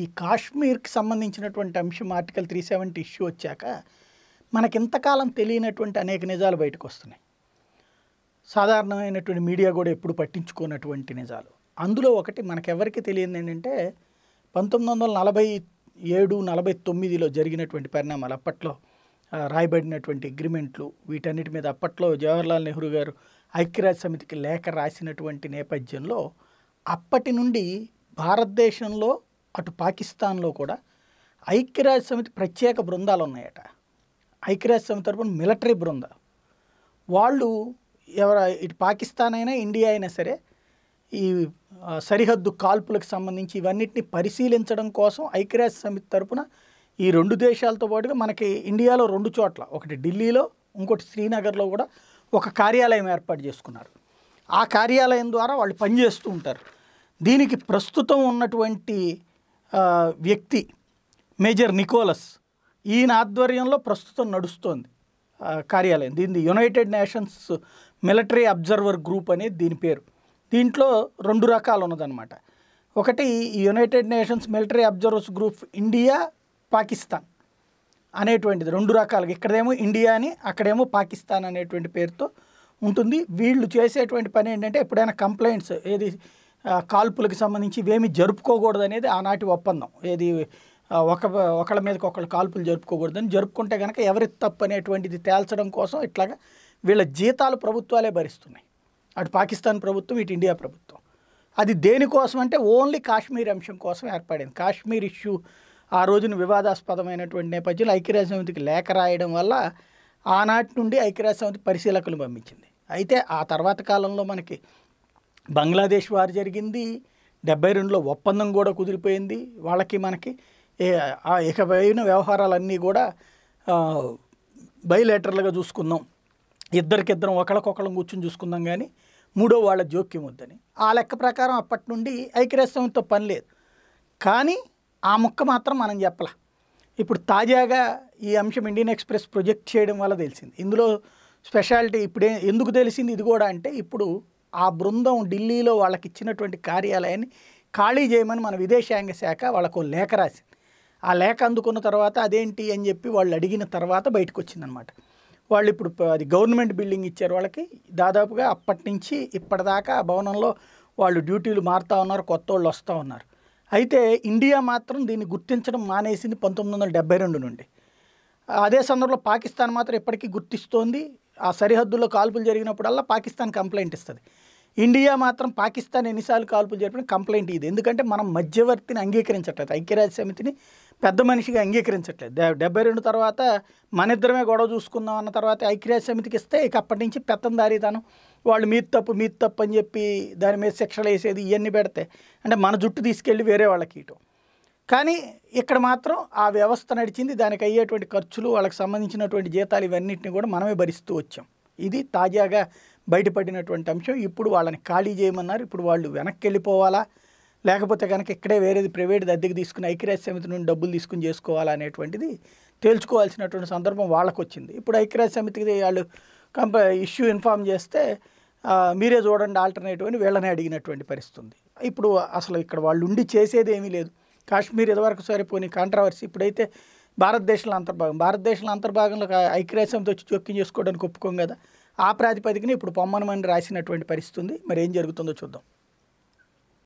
ఈ కాశ్మీర్కి సంబంధించినటువంటి అంశం ఆర్టికల్ త్రీ సెవెంటీ ఇష్యూ వచ్చాక మనకింతకాలం తెలియనటువంటి అనేక నిజాలు బయటకు వస్తున్నాయి సాధారణమైనటువంటి మీడియా కూడా ఎప్పుడు పట్టించుకున్నటువంటి నిజాలు అందులో ఒకటి మనకెవరికి తెలియదు ఏంటంటే పంతొమ్మిది వందల నలభై ఏడు నలభై తొమ్మిదిలో జరిగినటువంటి పరిణామాలు అప్పట్లో రాయబడినటువంటి అగ్రిమెంట్లు వీటన్నిటి మీద అప్పట్లో జవహర్లాల్ నెహ్రూ గారు ఐక్యరాజ్య సమితికి లేఖ రాసినటువంటి నేపథ్యంలో అప్పటి నుండి భారతదేశంలో అటు పాకిస్తాన్లో కూడా ఐక్యరాజ్య సమితి ప్రత్యేక బృందాలు ఉన్నాయట ఐక్యరాజ్య సమితి తరపున మిలిటరీ బృందం వాళ్ళు ఎవర ఇటు పాకిస్తాన్ అయినా ఇండియా అయినా సరే ఈ సరిహద్దు కాల్పులకు సంబంధించి ఇవన్నిటిని పరిశీలించడం కోసం ఐక్యరాజ్య సమితి తరపున ఈ రెండు దేశాలతో పాటుగా మనకి ఇండియాలో రెండు చోట్ల ఒకటి ఢిల్లీలో ఇంకోటి శ్రీనగర్లో కూడా ఒక కార్యాలయం ఏర్పాటు చేసుకున్నారు ఆ కార్యాలయం ద్వారా వాళ్ళు పనిచేస్తూ ఉంటారు దీనికి ప్రస్తుతం ఉన్నటువంటి వ్యక్తి మేజర్ నికోలస్ ఈయన ఆధ్వర్యంలో ప్రస్తుతం నడుస్తోంది కార్యాలయం దీనిది United Nations military observer group అనేది దీని పేరు దీంట్లో రెండు రకాలు ఉన్నదన్నమాట ఒకటి United Nations military observers group India Pakistan అనేటువంటిది రెండు రకాలుగా ఇక్కడేమో ఇండియా అని అక్కడేమో పాకిస్తాన్ అనేటువంటి పేరుతో ఉంటుంది వీళ్ళు చేసేటువంటి పని ఏంటంటే ఎప్పుడైనా కంప్లైంట్స్ ఏది కాల్పులకు సంబంధించి ఇవేమి జరుపుకోకూడదు అనేది ఆనాటి ఒప్పందం ఏది ఒక ఒకళ్ళ మీదకి ఒకళ్ళు కాల్పులు జరుపుకోకూడదని జరుపుకుంటే కనుక ఎవరి తప్పు అనేటువంటిది తేల్చడం కోసం ఇట్లాగా వీళ్ళ జీతాలు ప్రభుత్వాలే భరిస్తున్నాయి అటు పాకిస్తాన్ ప్రభుత్వం ఇటు ఇండియా ప్రభుత్వం అది దేనికోసం అంటే ఓన్లీ కాశ్మీర్ అంశం కోసం ఏర్పడింది కాశ్మీర్ ఇష్యూ ఆ రోజున వివాదాస్పదమైనటువంటి నేపథ్యంలో ఐక్యరాజ్య లేఖ రాయడం వల్ల ఆనాటి నుండి ఐక్యరాజ్య పరిశీలకులు పంపించింది అయితే ఆ తర్వాత కాలంలో మనకి బంగ్లాదేశ్ వారు జరిగింది డెబ్బై రెండులో ఒప్పందం కూడా కుదిరిపోయింది వాళ్ళకి మనకి ఆ ఇకపైన వ్యవహారాలన్నీ కూడా బయలేటర్లుగా చూసుకుందాం ఇద్దరికిద్దరం ఒకళ్ళకొకళ్ళం కూర్చొని చూసుకుందాం కానీ మూడో వాళ్ళ జోక్యం వద్దని ఆ లెక్క ప్రకారం అప్పటి నుండి ఐక్యరాజ్యంతో పని లేదు కానీ ఆ ముక్క మాత్రం మనం చెప్పలా ఇప్పుడు తాజాగా ఈ అంశం ఇండియన్ ఎక్స్ప్రెస్ ప్రొజెక్ట్ చేయడం వల్ల తెలిసింది ఇందులో స్పెషాలిటీ ఇప్పుడే ఎందుకు తెలిసింది ఇది కూడా అంటే ఇప్పుడు ఆ బృందం ఢిల్లీలో వాళ్ళకి ఇచ్చినటువంటి కార్యాలయాన్ని ఖాళీ చేయమని మన విదేశాంగ శాఖ వాళ్ళకు లేఖ రాసింది ఆ లేఖ అందుకున్న తర్వాత అదేంటి అని చెప్పి వాళ్ళు అడిగిన తర్వాత బయటకు వచ్చిందనమాట వాళ్ళు ఇప్పుడు అది గవర్నమెంట్ బిల్డింగ్ ఇచ్చారు వాళ్ళకి దాదాపుగా అప్పటి నుంచి ఇప్పటిదాకా ఆ భవనంలో వాళ్ళు డ్యూటీలు మారుతూ ఉన్నారు కొత్త వాళ్ళు వస్తూ ఉన్నారు అయితే ఇండియా మాత్రం దీన్ని గుర్తించడం మానేసింది పంతొమ్మిది వందల డెబ్బై రెండు నుండి అదే సందర్భంలో పాకిస్తాన్ మాత్రం ఇప్పటికీ గుర్తిస్తోంది ఆ సరిహద్దుల్లో కాల్పులు జరిగినప్పుడల్లా పాకిస్తాన్ కంప్లైంట్ ఇస్తుంది ఇండియా మాత్రం పాకిస్తాన్ ఎన్నిసార్లు కాల్పులు జరిపిన కంప్లైంట్ ఇది ఎందుకంటే మనం మధ్యవర్తిని అంగీకరించట్లేదు ఐక్యరాజ్య సమితిని పెద్ద మనిషిగా అంగీకరించట్లేదు డెబ్బై రెండు తర్వాత మన ఇద్దరమే గొడవ చూసుకుందాం అన్న తర్వాత ఐక్యరాజ్య సమితికి ఇస్తే ఇక అప్పటి నుంచి పెత్తందారీతనం వాళ్ళు మీ తప్పు మీ తప్పు అని చెప్పి దాని మీద శిక్షలు వేసేది ఇవన్నీ పెడితే అంటే మన జుట్టు తీసుకెళ్ళి వేరే వాళ్ళకి ఇటు కానీ ఇక్కడ మాత్రం ఆ వ్యవస్థ నడిచింది దానికి అయ్యేటువంటి ఖర్చులు వాళ్ళకి సంబంధించినటువంటి జీతాలు ఇవన్నింటినీ కూడా మనమే భరిస్తూ వచ్చాం ఇది తాజాగా బయటపడినటువంటి అంశం ఇప్పుడు వాళ్ళని ఖాళీ చేయమన్నారు ఇప్పుడు వాళ్ళు వెనక్కి వెళ్ళిపోవాలా లేకపోతే కనుక ఇక్కడే వేరేది ప్రైవేట్ దద్దెకి తీసుకుని ఐక్యరాజ్య సమితి నుండి డబ్బులు తీసుకుని చేసుకోవాలా అనేటువంటిది తేల్చుకోవాల్సినటువంటి సందర్భం వాళ్ళకు వచ్చింది ఇప్పుడు ఐక్యరాజ్య సమితికి వాళ్ళు కంప ఇష్యూ ఇన్ఫామ్ చేస్తే మీరే చూడండి ఆల్టర్నేటివ్ అని వీళ్ళని అడిగినటువంటి పరిస్థితి ఉంది ఇప్పుడు అసలు ఇక్కడ వాళ్ళు ఉండి చేసేది ఏమీ లేదు కాశ్మీర్ ఇదివరకు సరిపోని కాంట్రవర్సీ ఇప్పుడైతే భారతదేశంలో అంతర్భాగం భారతదేశంలో అంతర్భాగంలో ఐక్యరాజ్యంతో వచ్చి జోక్యం చేసుకోవడానికి ఒప్పుకోం కదా ఆ ప్రాతిపదికన ఇప్పుడు పొమ్మనమని రాసినటువంటి పరిస్థితి ఉంది మరి ఏం జరుగుతుందో చూద్దాం